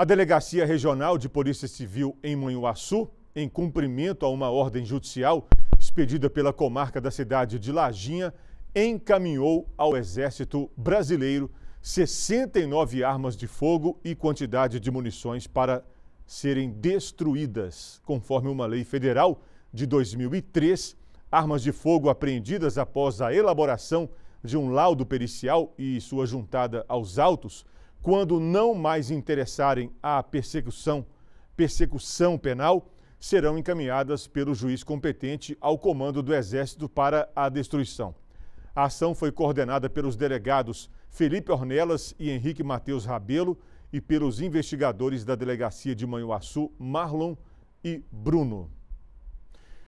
A Delegacia Regional de Polícia Civil em Manhuaçu, em cumprimento a uma ordem judicial expedida pela comarca da cidade de Laginha, encaminhou ao Exército Brasileiro 69 armas de fogo e quantidade de munições para serem destruídas. Conforme uma lei federal de 2003, armas de fogo apreendidas após a elaboração de um laudo pericial e sua juntada aos autos quando não mais interessarem à persecução, persecução penal, serão encaminhadas pelo juiz competente ao comando do Exército para a destruição. A ação foi coordenada pelos delegados Felipe Ornelas e Henrique Mateus Rabelo e pelos investigadores da Delegacia de Manhuaçu, Marlon e Bruno.